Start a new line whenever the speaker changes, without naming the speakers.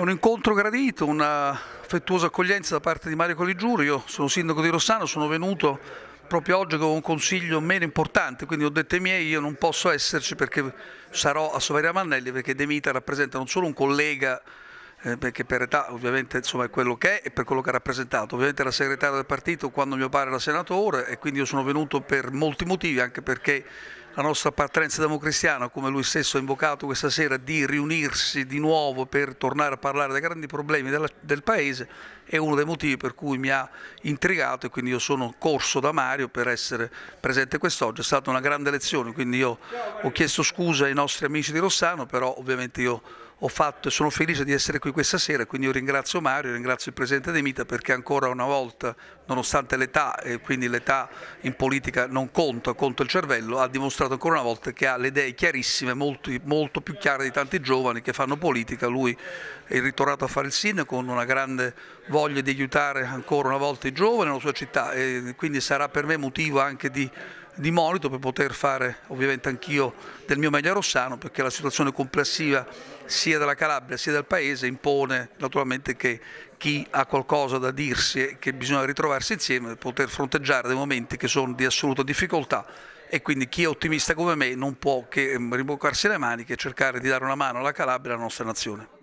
È un incontro gradito, una affettuosa accoglienza da parte di Mario Coligiuri. Io sono sindaco di Rossano, sono venuto proprio oggi con un consiglio meno importante, quindi ho detto ai miei io non posso esserci perché sarò a Soveria Mannelli perché De Mita rappresenta non solo un collega eh, perché per età ovviamente insomma, è quello che è e per quello che ha rappresentato. Ovviamente era segretario del partito quando mio padre era senatore e quindi io sono venuto per molti motivi, anche perché la nostra appartenenza democristiana, come lui stesso ha invocato questa sera, di riunirsi di nuovo per tornare a parlare dei grandi problemi della, del Paese, è uno dei motivi per cui mi ha intrigato e quindi io sono corso da Mario per essere presente quest'oggi. È stata una grande lezione, quindi io ho chiesto scusa ai nostri amici di Rossano, però ovviamente io ho fatto e sono felice di essere qui questa sera, quindi io ringrazio Mario, ringrazio il Presidente De Mita perché ancora una volta, nonostante l'età, e quindi l'età in politica non conta, conta il cervello, ha dimostrato ancora una volta che ha le idee chiarissime, molto, molto più chiare di tanti giovani che fanno politica, lui è ritornato a fare il sindaco con una grande voglia di aiutare ancora una volta i giovani nella sua città e quindi sarà per me motivo anche di di monito per poter fare ovviamente anch'io del mio meglio a Rossano perché la situazione complessiva sia della Calabria sia del Paese impone naturalmente che chi ha qualcosa da dirsi e che bisogna ritrovarsi insieme per poter fronteggiare dei momenti che sono di assoluta difficoltà e quindi chi è ottimista come me non può che ehm, rimboccarsi le maniche e cercare di dare una mano alla Calabria e alla nostra nazione.